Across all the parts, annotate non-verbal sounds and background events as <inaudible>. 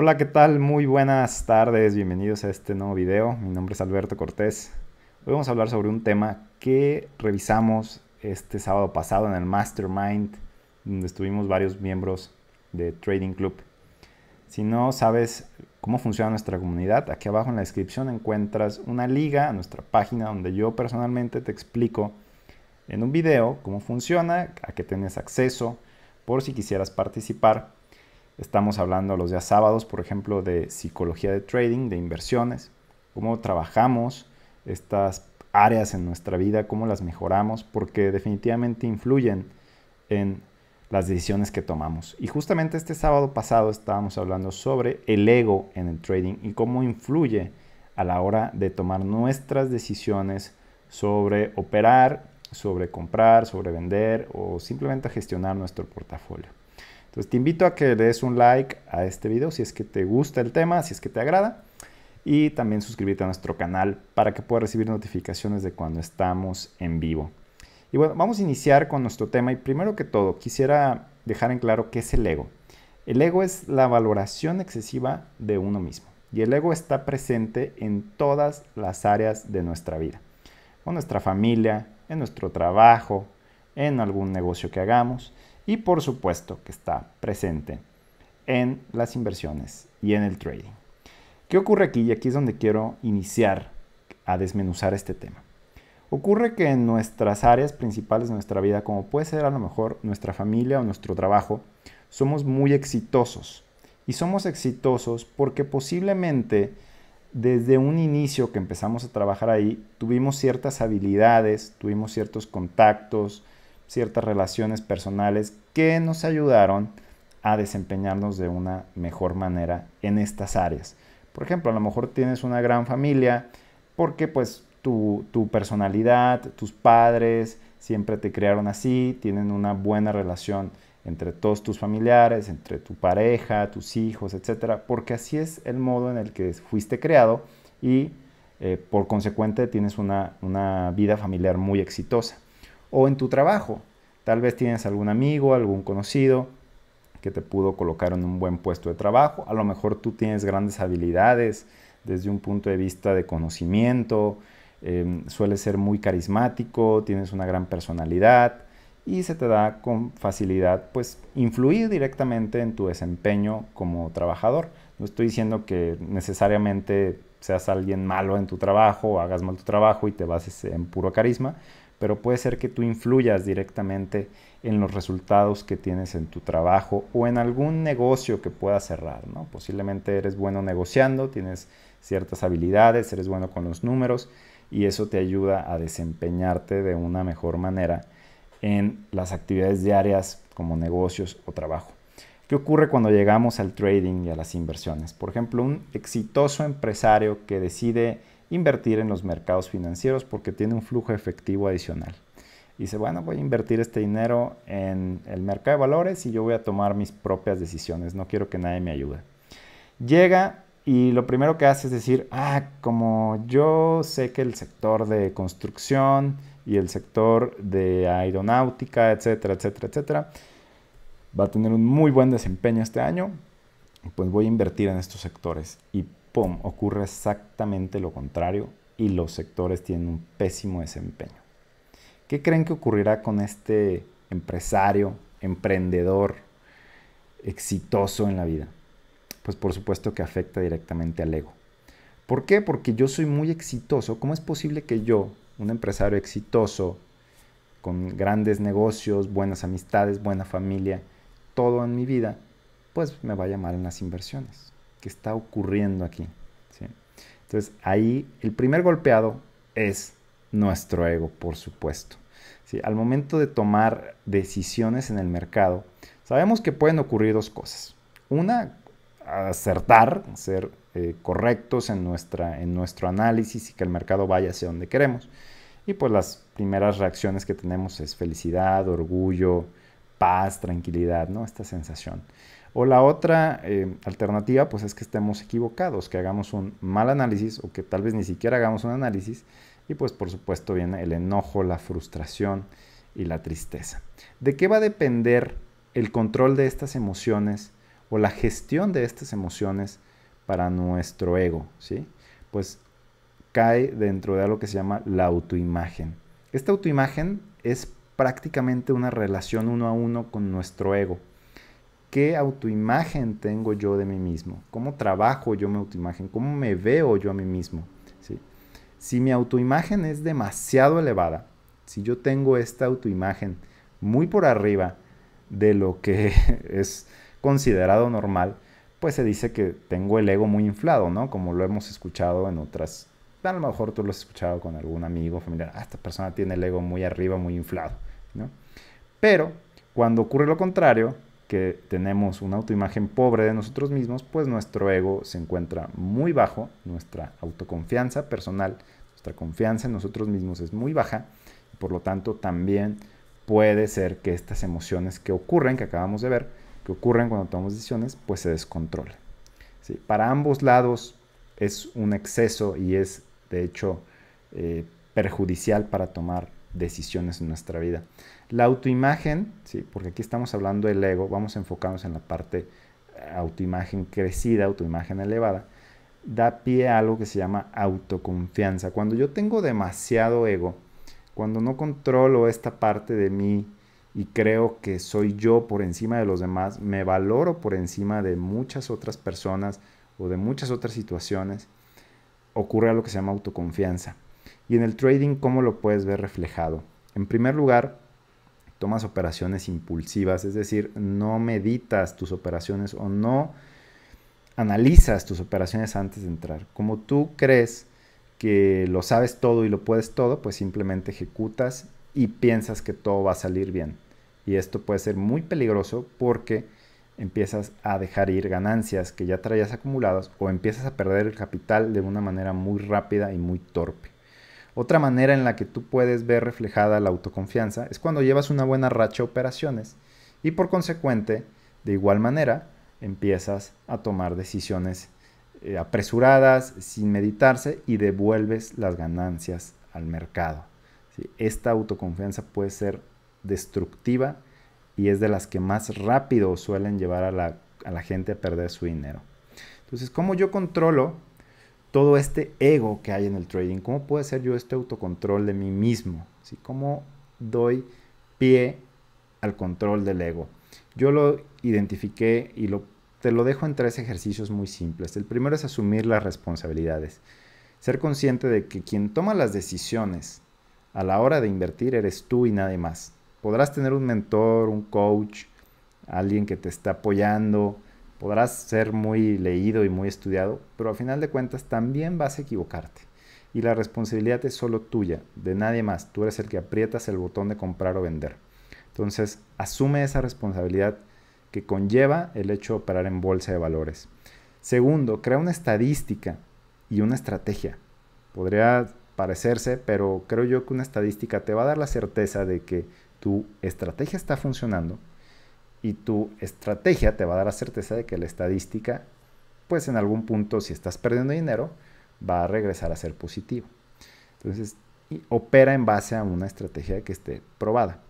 Hola, ¿qué tal? Muy buenas tardes, bienvenidos a este nuevo video. Mi nombre es Alberto Cortés. Hoy vamos a hablar sobre un tema que revisamos este sábado pasado en el Mastermind, donde estuvimos varios miembros de Trading Club. Si no sabes cómo funciona nuestra comunidad, aquí abajo en la descripción encuentras una liga a nuestra página donde yo personalmente te explico en un video cómo funciona, a qué tienes acceso, por si quisieras participar Estamos hablando los días sábados, por ejemplo, de psicología de trading, de inversiones, cómo trabajamos estas áreas en nuestra vida, cómo las mejoramos, porque definitivamente influyen en las decisiones que tomamos. Y justamente este sábado pasado estábamos hablando sobre el ego en el trading y cómo influye a la hora de tomar nuestras decisiones sobre operar, sobre comprar, sobre vender o simplemente gestionar nuestro portafolio te invito a que le des un like a este video si es que te gusta el tema, si es que te agrada. Y también suscribirte a nuestro canal para que puedas recibir notificaciones de cuando estamos en vivo. Y bueno, vamos a iniciar con nuestro tema y primero que todo quisiera dejar en claro qué es el ego. El ego es la valoración excesiva de uno mismo y el ego está presente en todas las áreas de nuestra vida. En nuestra familia, en nuestro trabajo, en algún negocio que hagamos y por supuesto que está presente en las inversiones y en el trading. ¿Qué ocurre aquí? Y aquí es donde quiero iniciar a desmenuzar este tema. Ocurre que en nuestras áreas principales de nuestra vida, como puede ser a lo mejor nuestra familia o nuestro trabajo, somos muy exitosos. Y somos exitosos porque posiblemente desde un inicio que empezamos a trabajar ahí, tuvimos ciertas habilidades, tuvimos ciertos contactos, ciertas relaciones personales que nos ayudaron a desempeñarnos de una mejor manera en estas áreas. Por ejemplo, a lo mejor tienes una gran familia porque pues tu, tu personalidad, tus padres siempre te crearon así, tienen una buena relación entre todos tus familiares, entre tu pareja, tus hijos, etcétera, porque así es el modo en el que fuiste creado y eh, por consecuente tienes una vida familiar muy exitosa o en tu trabajo. Tal vez tienes algún amigo, algún conocido que te pudo colocar en un buen puesto de trabajo. A lo mejor tú tienes grandes habilidades desde un punto de vista de conocimiento, em, Suele sueles ser muy carismático, tienes una gran personalidad y se te da con facilidad pues influir directamente en tu desempeño como trabajador. No estoy diciendo que necesariamente seas alguien malo en tu trabajo, o hagas mal tu trabajo y te bases en puro carisma, pero puede ser que tú influyas directamente en los resultados que tienes en tu trabajo o en algún negocio que puedas cerrar, ¿no? Posiblemente eres bueno negociando, tienes ciertas habilidades, eres bueno con los números y eso te ayuda a desempeñarte de una mejor manera en las actividades diarias como negocios o trabajo. ¿Qué ocurre cuando llegamos al trading y a las inversiones? Por ejemplo, un exitoso empresario que decide invertir en los mercados financieros porque tiene un flujo efectivo adicional. dice, bueno, voy a invertir este dinero en el mercado de valores y yo voy a tomar mis propias decisiones, no quiero que nadie me ayude. Llega y lo primero que hace es decir, ah, como yo sé que el sector de construcción y el sector de aeronáutica, etcétera, etcétera, etcétera, va a tener un muy buen desempeño este año, pues voy a invertir en estos sectores. Y ¡pum!, ocurre exactamente lo contrario y los sectores tienen un pésimo desempeño. ¿Qué creen que ocurrirá con este empresario, emprendedor, exitoso en la vida? Pues por supuesto que afecta directamente al ego. ¿Por qué? Porque yo soy muy exitoso. ¿Cómo es posible que yo, un empresario exitoso, con grandes negocios, buenas amistades, buena familia, todo en mi vida, pues me vaya mal en las inversiones? que está ocurriendo aquí. Entonces ahí el primer golpeado es nuestro ego, por supuesto. Al momento de tomar decisiones en el mercado, sabemos que pueden ocurrir dos cosas. Una, acertar, ser eh, correctos en, nuestra, en nuestro análisis y que el mercado vaya hacia donde queremos. Y pues las primeras reacciones que tenemos es felicidad, orgullo, paz, tranquilidad, ¿no? Esta sensación. O la otra eh, alternativa, pues es que estemos equivocados, que hagamos un mal análisis o que tal vez ni siquiera hagamos un análisis. Y pues por supuesto viene el enojo, la frustración y la tristeza. ¿De qué va a depender el control de estas emociones o la gestión de estas emociones para nuestro ego? ¿sí? Pues cae dentro de algo que se llama la autoimagen. Esta autoimagen es prácticamente una relación uno a uno con nuestro ego. ¿Qué autoimagen tengo yo de mí mismo? ¿Cómo trabajo yo mi autoimagen? ¿Cómo me veo yo a mí mismo? Si mi autoimagen es demasiado elevada, si yo tengo esta autoimagen muy por arriba de lo que <laughs> es considerado normal, pues se dice que tengo el ego muy inflado, ¿no? Como lo hemos escuchado en otras. A lo mejor tú lo has escuchado con algún amigo, familiar. Ah, esta persona tiene el ego muy arriba, muy inflado, ¿no? Pero cuando ocurre lo contrario, que tenemos una autoimagen pobre de nosotros mismos, pues nuestro ego se encuentra muy bajo, nuestra autoconfianza personal, nuestra confianza en nosotros mismos es muy baja, por lo tanto también puede ser que estas emociones que ocurren, que acabamos de ver, que ocurren cuando tomamos decisiones, pues se descontrolen. Para ambos lados es un exceso y es de hecho eh, perjudicial para tomar decisiones en nuestra vida. La autoimagen, sí, porque aquí estamos hablando del ego, vamos a enfocarnos en la parte eh, autoimagen crecida, autoimagen elevada, da pie a algo que se llama autoconfianza. Cuando yo tengo demasiado ego, cuando no controlo esta parte de mí y creo que soy yo por encima de los demás, me valoro por encima de muchas otras personas o de muchas otras situaciones, ocurre algo que se llama autoconfianza. Y en el trading, ¿cómo lo puedes ver reflejado? En primer lugar, tomas operaciones impulsivas, es decir, no meditas tus operaciones o no analizas tus operaciones antes de entrar. Como tú crees que lo sabes todo y lo puedes todo, pues simplemente ejecutas y piensas que todo va a salir bien. Y esto puede ser muy peligroso porque empiezas a dejar ir ganancias que ya traías acumuladas o empiezas a perder el capital de una manera muy rápida y muy torpe. Otra manera en la que tú puedes ver reflejada la autoconfianza es cuando llevas una buena racha de operaciones y por consecuente, de igual manera, empiezas a tomar decisiones eh, apresuradas, sin meditarse y devuelves las ganancias al mercado. Esta autoconfianza puede ser destructiva y es de las que más rápido suelen llevar a la, a la gente a perder su dinero. Entonces, ¿cómo yo controlo todo este ego que hay en el trading. ¿Cómo puedo hacer yo este autocontrol de mí mismo? ¿Cómo doy pie al control del ego? Yo lo identifiqué y te lo dejo en tres ejercicios muy simples. El primero es asumir las responsabilidades. Ser consciente de que quien toma las decisiones a la hora de invertir eres tú y nadie más. Podrás tener un mentor, un coach, alguien que te está apoyando, Podrás ser muy leído y muy estudiado, pero al final de cuentas también vas a equivocarte. Y la responsabilidad es solo tuya, de nadie más. Tú eres el que aprietas el botón de comprar o vender. Entonces, asume esa responsabilidad que conlleva el hecho de operar en bolsa de valores. Segundo, crea una estadística y una estrategia. Podría parecerse, pero creo yo que una estadística te va a dar la certeza de que tu estrategia está funcionando y tu estrategia te va a dar la certeza de que la estadística, pues en algún punto, si estás perdiendo dinero, va a regresar a ser positivo. Entonces, opera en base a una estrategia que esté probada.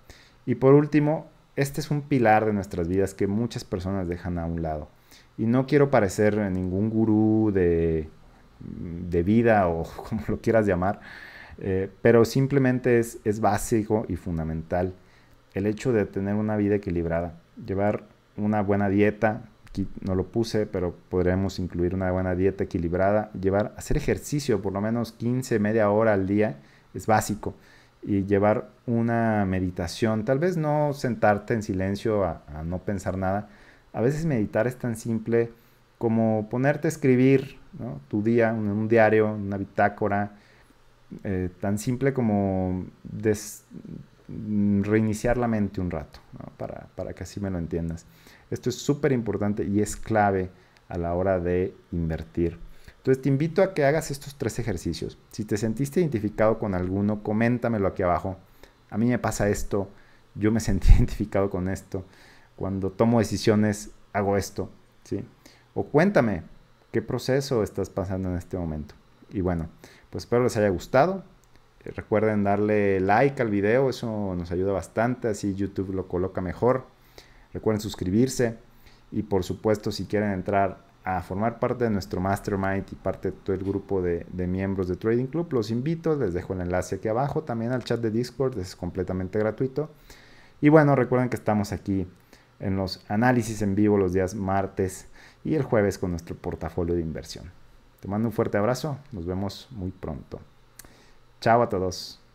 Y por último, este es un pilar de nuestras vidas que muchas personas dejan a un lado. Y no quiero parecer ningún gurú de, vida o <laughs> como lo quieras llamar, eh, pero simplemente es básico y fundamental el hecho de tener una vida equilibrada llevar una buena dieta, aquí no lo puse, pero podríamos incluir una buena dieta equilibrada, llevar, hacer ejercicio por lo menos 15, media hora al día, es básico, y llevar una meditación, tal vez no sentarte en silencio a, no pensar nada, a veces meditar es tan simple como ponerte a escribir tu día, un, un diario, una bitácora, eh, tan simple como mm, reiniciar la mente un rato. ¿no? para, que así me lo entiendas. Esto es súper importante y es clave a la hora de invertir. Entonces te invito a que hagas estos tres ejercicios. Si te sentiste identificado con alguno, coméntamelo aquí abajo. A mí me pasa esto, yo me <laughs> sentí identificado con esto. Cuando tomo decisiones, hago esto. ¿sí? O cuéntame qué proceso estás pasando en este momento. Y bueno, pues espero les haya gustado. Recuerden darle like al video, eso nos ayuda bastante, así YouTube lo coloca mejor. Recuerden suscribirse y por supuesto si quieren entrar a formar parte de nuestro mastermind y parte de todo el grupo de, de miembros de Trading Club, los invito, les dejo el enlace aquí abajo, también al chat de Discord, es completamente gratuito. Y bueno, recuerden que estamos aquí en los análisis en vivo los días martes y el jueves con nuestro portafolio de inversión. Te mando un fuerte abrazo, nos vemos muy pronto. Chao a todos.